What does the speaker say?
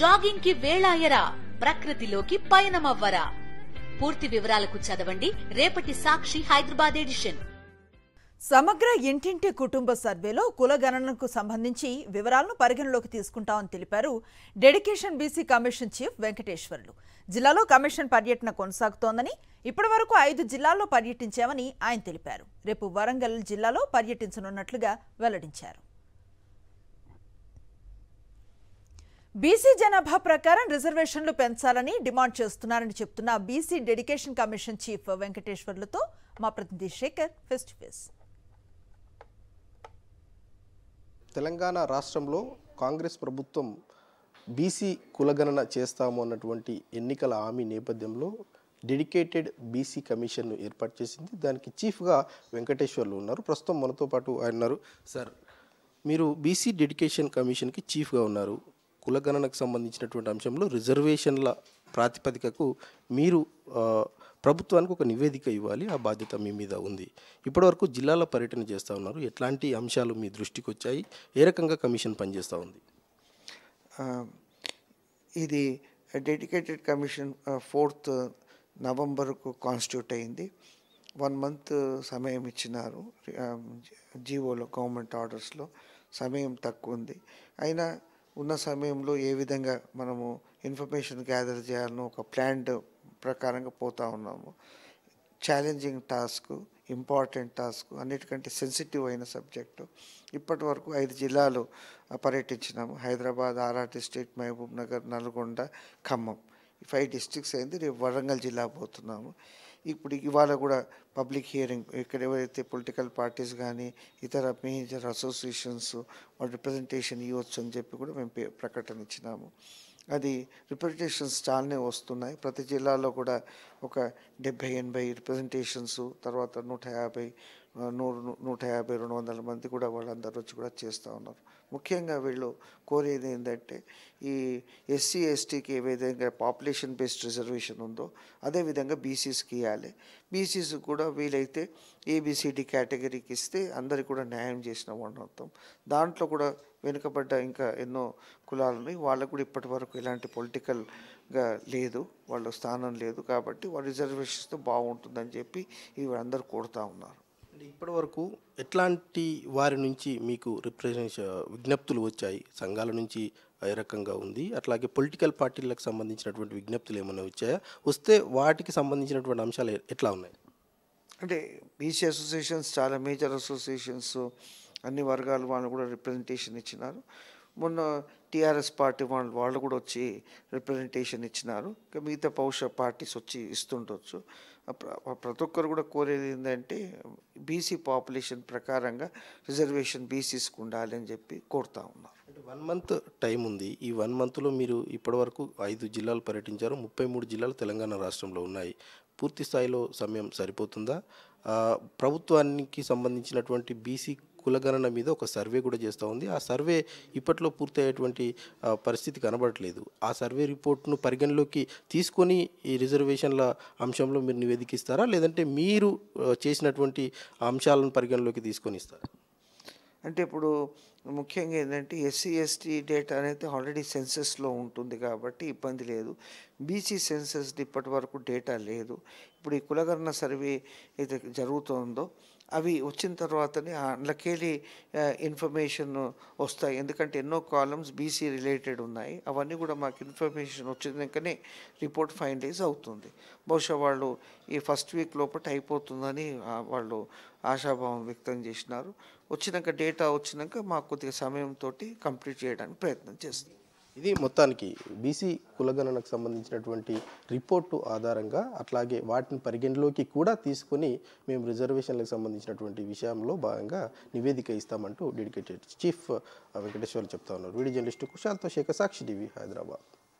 jogging కి వేళాయరా ప్రకృతిలోకి పయనమవ్వరా పూర్తి వివరాలకు చదవండి రేపటి సాక్షి హైదరాబాద్ ఎడిషన్ సమగ్ర ఇంటింటి కుటుంబ సర్వేలో కులగణనకు సంబంధించి వివరాలను పరిగణలోకి తీసుకుంటామని తెలిపారు dedication BC commission chief Venkateswarlu జిల్లాలో కమిషన్ పర్యటన కొనసాగుతోందని ఇప్పటి వరకు ఐదు జిల్లాల్లో పర్యటించామని ఆయన తెలిపారు రేపు వరంగల్ జిల్లాలో పర్యటించనున్నట్లుగా వెల్లడించారు బీసీ జనాభా ప్రకారం రిజర్వేషన్లు పెంచాలని డిమాండ్ చేస్తున్నారని చెప్తున్న బీసీ డెడికేషన్ కమిషన్ చీఫ్ వెంకటేశ్వర్లతో మా ప్రతినిధి Shekhar face to face Telangana రాష్ట్రంలో కాంగ్రెస్ ప్రభుత్వం బీసీ కులగణన చేస్తాము అన్నటువంటి ఎన్నికల హామీ నేపథ్యంలో డెడికేటెడ్ బీసీ కమిషన్ను ఏర్పాటు చేసింది దానికి చీఫ్గా వెంకటేశ్వర్లు ఉన్నారు ప్రస్తుతం మనతో పాటు ఆయన ఉన్నారు సార్ మీరు బీసీ డెడికేషన్ కమిషన్కి చీఫ్గా ఉన్నారు కులగణనకు సంబంధించినటువంటి అంశంలో రిజర్వేషన్ల ప్రాతిపదికకు మీరు ప్రభుత్వానికి ఒక నివేదిక ఇవ్వాలి ఆ బాధ్యత మీ మీద ఉంది ఇప్పటివరకు జిల్లాల పర్యటన చేస్తూ ఉన్నారు ఎట్లాంటి అంశాలు మీ దృష్టికి వచ్చాయి ఏ రకంగా కమిషన్ పనిచేస్తూ ఉంది ఇది డెడికేటెడ్ కమిషన్ ఫోర్త్ నవంబర్కు కాన్స్టిట్యూట్ అయింది వన్ మంత్ సమయం ఇచ్చినారు జీవోలో గవర్నమెంట్ ఆర్డర్స్లో సమయం తక్కువ ఉంది అయినా ఉన్న సమయంలో ఏ విధంగా మనము ఇన్ఫర్మేషన్ గ్యాదర్ చేయాలనో ఒక ప్లాన్ ప్రకారంగా పోతూ ఉన్నాము ఛాలెంజింగ్ టాస్క్ ఇంపార్టెంట్ టాస్క్ అన్నిటికంటే సెన్సిటివ్ అయిన సబ్జెక్టు ఇప్పటి వరకు ఐదు జిల్లాలు పర్యటించినాము Hyderabad RR district Mahabubnagar Nalgonda Khammam five districts అయింది రేపు వరంగల్ జిల్లా పోతున్నాము ఇప్పుడు ఇవాళ కూడా పబ్లిక్ హియరింగ్ ఇక్కడ ఎవరైతే పొలిటికల్ పార్టీస్ కానీ ఇతర మేజర్ అసోసియేషన్స్ వాళ్ళ రిప్రజెంటేషన్ ఇవ్వచ్చు అని చెప్పి కూడా మేము ప్రకటన ఇచ్చినాము అది రిప్రజెంటేషన్స్ చాలానే వస్తున్నాయి ప్రతి జిల్లాలో కూడా ఒక డెబ్భై ఎనభై రిప్రజెంటేషన్స్ తర్వాత నూట యాభై నూరు నూట యాభై రెండు వందల మంది కూడా వాళ్ళందరూ వచ్చి కూడా చేస్తూ ఉన్నారు ముఖ్యంగా వీళ్ళు కోరేది ఏంటంటే ఈ ఎస్సీ ఎస్టీకి ఏ విధంగా పాపులేషన్ బేస్డ్ రిజర్వేషన్ ఉందో అదేవిధంగా బీసీస్కి ఇవ్వాలి బీసీస్ కూడా వీలైతే ఏబిసిడి కేటగిరీకి ఇస్తే అందరికి కూడా న్యాయం చేసిన అర్థం దాంట్లో కూడా వెనుకబడ్డ ఇంకా ఎన్నో కులాలని వాళ్ళకు కూడా ఇప్పటి వరకు ఎలాంటి పొలిటికల్గా లేదు వాళ్ళ స్థానం లేదు కాబట్టి వాళ్ళు రిజర్వేషన్స్తో బాగుంటుందని చెప్పి ఇవి అందరూ కోరుతూ ఉన్నారు ఇప్పటి వరకు ఎట్లాంటి వారి నుంచి మీకు రిప్రజెంట్ విజ్ఞప్తులు వచ్చాయి సంఘాల నుంచి ఏ రకంగా ఉంది అట్లాగే పొలిటికల్ పార్టీలకు సంబంధించినటువంటి విజ్ఞప్తులు ఏమైనా వచ్చాయా వస్తే వాటికి సంబంధించినటువంటి అంశాలు ఎట్లా ఉన్నాయి అంటే బీసీ అసోసియేషన్స్ చాలా మేజర్ అసోసియేషన్స్ అన్ని వర్గాలు వాళ్ళు కూడా రిప్రజెంటేషన్ ఇచ్చినారు మొన్న టీఆర్ఎస్ పార్టీ వాళ్ళు వాళ్ళు కూడా వచ్చి రిప్రజెంటేషన్ ఇచ్చినారు ఇంకా మిగతా పౌష పార్టీస్ వచ్చి ఇస్తుండొచ్చు ప్రతి ఒక్కరు కూడా కోరేది ఏంటంటే బీసీ పాపులేషన్ ప్రకారంగా రిజర్వేషన్ బీసీస్కి ఉండాలి అని చెప్పి కోరుతా ఉన్నారు వన్ మంత్ టైం ఉంది ఈ వన్ మంత్లో మీరు ఇప్పటివరకు ఐదు జిల్లాలు పర్యటించారు ముప్పై మూడు జిల్లాలు తెలంగాణ రాష్ట్రంలో ఉన్నాయి పూర్తి స్థాయిలో సమయం సరిపోతుందా ప్రభుత్వానికి సంబంధించినటువంటి బీసీ కులగణన మీద ఒక సర్వే కూడా చేస్తూ ఉంది ఆ సర్వే ఇప్పట్లో పూర్తయ్యేటువంటి పరిస్థితి కనబడట్లేదు ఆ సర్వే రిపోర్ట్ను పరిగణలోకి తీసుకొని ఈ రిజర్వేషన్ల అంశంలో మీరు నివేదికిస్తారా లేదంటే మీరు చేసినటువంటి అంశాలను పరిగణలోకి తీసుకొని ఇస్తారా అంటే ఇప్పుడు ముఖ్యంగా ఏంటంటే ఎస్సీ ఎస్టీ డేటా అనేది ఆల్రెడీ సెన్సెస్లో ఉంటుంది కాబట్టి ఇబ్బంది లేదు బీసీ సెన్సెస్ ఇప్పటి వరకు డేటా లేదు ఇప్పుడు ఈ కులగణన సర్వే అయితే జరుగుతుందో అవి వచ్చిన తర్వాతనే అందులోకెళ్ళి ఇన్ఫర్మేషన్ వస్తాయి ఎందుకంటే ఎన్నో కాలమ్స్ బీసీ రిలేటెడ్ ఉన్నాయి అవన్నీ కూడా మాకు ఇన్ఫర్మేషన్ వచ్చినాకనే రిపోర్ట్ ఫైనలైజ్ అవుతుంది బహుశా వాళ్ళు ఈ ఫస్ట్ వీక్ లోపల అయిపోతుందని వాళ్ళు ఆశాభావం వ్యక్తం చేసినారు వచ్చినాక డేటా వచ్చినాక మాకు కొద్దిగా సమయంతో కంప్లీట్ చేయడానికి ప్రయత్నం చేస్తుంది ఇది మొత్తానికి బీసీ కులగణనకు సంబంధించినటువంటి రిపోర్టు ఆధారంగా అట్లాగే వాటిని పరిగణలోకి కూడా తీసుకొని మేము రిజర్వేషన్లకు సంబంధించినటువంటి విషయంలో భాగంగా నివేదిక ఇస్తామంటూ డెడికేటెడ్ చీఫ్ వెంకటేశ్వర్లు చెప్తా ఉన్నారు వీడియో జర్నలిస్టు కుశాల్తో శేఖర్ సాక్షి టీవీ హైదరాబాద్